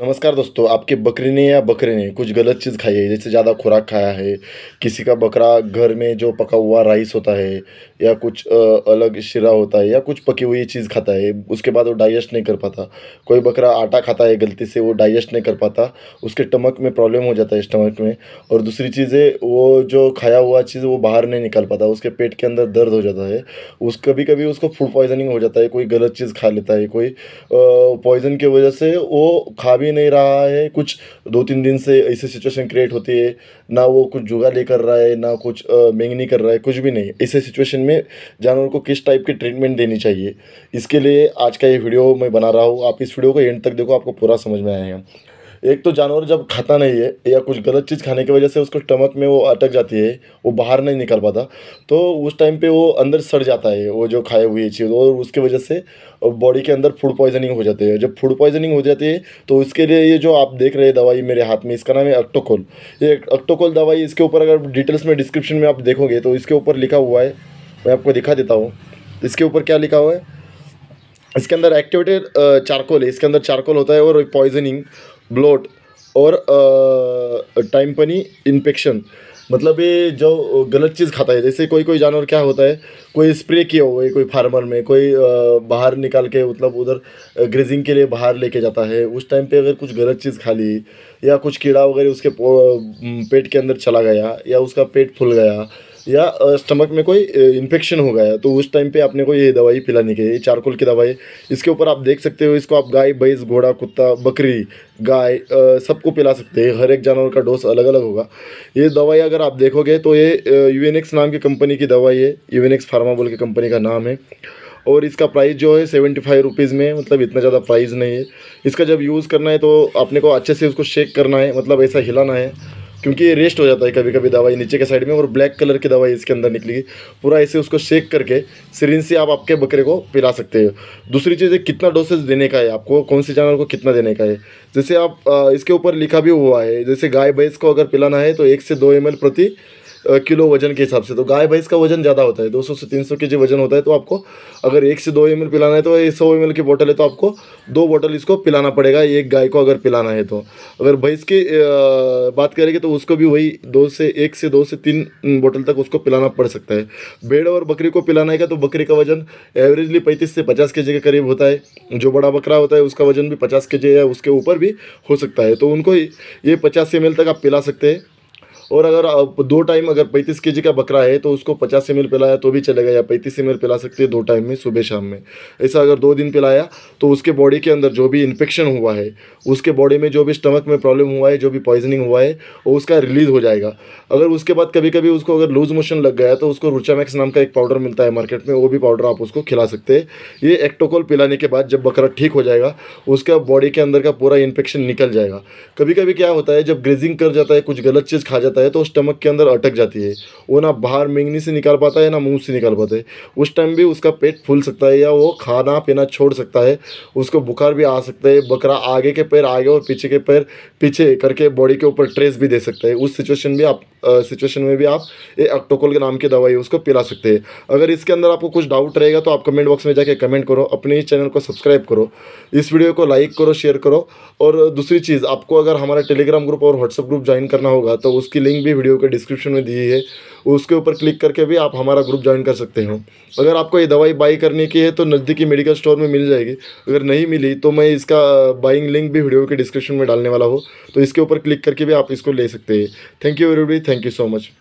नमस्कार दोस्तों आपके बकरी ने या बकरे ने कुछ गलत चीज़ खाई है जैसे ज़्यादा खुराक खाया है किसी का बकरा घर में जो पका हुआ राइस होता है या कुछ अलग शिरा होता है या कुछ पकी हुई चीज़ खाता है उसके बाद वो डाइजेस्ट नहीं कर पाता कोई बकरा आटा खाता है गलती से वो डाइजेस्ट नहीं कर पाता उसके टमक में प्रॉब्लम हो जाता है स्टमक में और दूसरी चीज़ है वो जो खाया हुआ चीज़ वो बाहर नहीं निकाल पाता उसके पेट के अंदर दर्द हो जाता है उस कभी कभी उसको फूड पॉइजनिंग हो जाता है कोई गलत चीज़ खा लेता है कोई पॉइजन की वजह से वो खा भी नहीं रहा है कुछ दो तीन दिन से ऐसी सिचुएशन क्रिएट होती है ना वो कुछ ले कर रहा है ना कुछ मैंगनी कर रहा है कुछ भी नहीं ऐसे सिचुएशन में जानवर को किस टाइप की ट्रीटमेंट देनी चाहिए इसके लिए आज का ये वीडियो मैं बना रहा हूँ आप इस वीडियो को एंड तक देखो आपको पूरा समझ में आएगा एक तो जानवर जब खाता नहीं है या कुछ गलत चीज़ खाने की वजह से उसको स्टमक में वो अटक जाती है वो बाहर नहीं निकल पाता तो उस टाइम पे वो अंदर सड़ जाता है वो जो खाए हुए चीज़ और उसकी वजह से बॉडी के अंदर फूड पॉइजनिंग हो जाती है जब फूड पॉइजनिंग हो जाती है तो उसके लिए ये जो आप देख रहे हैं दवाई मेरे हाथ में इसका नाम है अक्टोकोल ये अक्टोकोल दवाई इसके ऊपर अगर डिटेल्स में डिस्क्रिप्शन में आप देखोगे तो इसके ऊपर लिखा हुआ है मैं आपको दिखा देता हूँ इसके ऊपर क्या लिखा हुआ है इसके अंदर एक्टिवेटेड चारकोल है इसके अंदर चारकोल होता है और पॉइजनिंग ब्लोट और टाइम पनी इन्फेक्शन मतलब ये जो गलत चीज़ खाता है जैसे कोई कोई जानवर क्या होता है कोई स्प्रे किया हुआ है कोई फार्मर में कोई बाहर निकाल के मतलब उधर ग्रेजिंग के लिए बाहर लेके जाता है उस टाइम पे अगर कुछ गलत चीज़ खा ली या कुछ कीड़ा वगैरह उसके पेट के अंदर चला गया या उसका पेट फूल गया या स्टमक में कोई इन्फेक्शन हो गया तो उस टाइम पे आपने को ये दवाई पिलानी चाहिए चारकोल की दवाई इसके ऊपर आप देख सकते हो इसको आप गाय भैंस घोड़ा कुत्ता बकरी गाय सबको पिला सकते हैं हर एक जानवर का डोज अलग अलग होगा ये दवाई अगर आप देखोगे तो ये यू नाम की कंपनी की दवाई है यू फार्मा बोल के कंपनी का नाम है और इसका प्राइस जो है सेवेंटी फाइव रुपीज़ में मतलब इतना ज़्यादा प्राइस नहीं है इसका जब यूज़ करना है तो आपने को अच्छे से उसको शेक करना है मतलब ऐसा हिलाना है क्योंकि ये रेस्ट हो जाता है कभी कभी दवाई नीचे के साइड में और ब्लैक कलर की दवाई इसके अंदर निकली पूरा ऐसे उसको शेक करके सिरिंज से आप आपके बकरे को पिला सकते हो दूसरी चीज़ है कितना डोसेज देने का है आपको कौन से जानवर को कितना देने का है जैसे आप इसके ऊपर लिखा भी हुआ है जैसे गाय भैंस को अगर पिलाना है तो एक से दो एम प्रति किलो वजन के हिसाब से तो गाय भैंस का वजन ज़्यादा होता है 200 से 300 के जी वजन होता है तो आपको अगर एक से दो एम पिलाना है तो ये सौ एम की बोतल है तो आपको दो बोतल इसको पिलाना पड़ेगा एक गाय को अगर पिलाना है तो अगर भैंस की बात करेंगे तो उसको भी वही दो से एक से दो से तीन बोतल तक उसको पिलाना पड़ सकता है भेड़ और बकरी को पिलाना है तो बकरी का वजन एवरेजली पैंतीस से पचास के के करीब होता है जो बड़ा बकरा होता है उसका वजन भी पचास के या उसके ऊपर भी हो सकता है तो उनको ये पचास एम तक आप पिला सकते हैं और अगर दो टाइम अगर पैंतीस के का बकरा है तो उसको पचास एम पिलाया तो भी चलेगा या पैंतीस एम पिला सकते हैं दो टाइम में सुबह शाम में ऐसा अगर दो दिन पिलाया तो उसके बॉडी के अंदर जो भी इन्फेक्शन हुआ है उसके बॉडी में जो भी स्टमक में प्रॉब्लम हुआ है जो भी पॉइजनिंग हुआ है वो उसका रिलीज़ हो जाएगा अगर उसके बाद कभी कभी उसको अगर लूज मोशन लग गया तो उसको रुचामैक्स नाम का एक पाउडर मिलता है मार्केट में वो भी पाउडर आप उसको खिला सकते हैं ये एक्टोकोल पिलाने के बाद जब बकरा ठीक हो जाएगा उसका बॉडी के अंदर का पूरा इन्फेक्शन निकल जाएगा कभी कभी क्या होता है जब ग्रेजिंग कर जाता है कुछ गलत चीज़ खा जाता है है तो स्टमक के अंदर अटक जाती है वो ना बाहर मिंगनी से निकाल पाता है ना मुंह से निकाल पाता है उस टाइम भी उसका पेट फूल सकता है या वो खाना पीना छोड़ सकता है उसको बुखार भी आ सकता है बकरा आगे के पैर आगे और पीछे के पैर पीछे करके बॉडी के ऊपर ट्रेस भी दे सकता है उस सिचुएशन भी आप सिचुएशन में भी आप ये अक्टोकोल के नाम की दवाई उसको पिला सकते हैं अगर इसके अंदर आपको कुछ डाउट रहेगा तो आप कमेंट बॉक्स में जाके कमेंट करो अपने चैनल को सब्सक्राइब करो इस वीडियो को लाइक करो शेयर करो और दूसरी चीज़ आपको अगर हमारा टेलीग्राम ग्रुप और व्हाट्सअप ग्रुप ज्वाइन करना होगा तो उसकी लिंक लिंक भी वीडियो के डिस्क्रिप्शन में दी है उसके ऊपर क्लिक करके भी आप हमारा ग्रुप ज्वाइन कर सकते हो अगर आपको ये दवाई बाई करने की है तो नज़दीकी मेडिकल स्टोर में मिल जाएगी अगर नहीं मिली तो मैं इसका बाइंग लिंक भी वीडियो के डिस्क्रिप्शन में डालने वाला हूँ तो इसके ऊपर क्लिक करके भी आप इसको ले सकते हैं thank you very thank you so much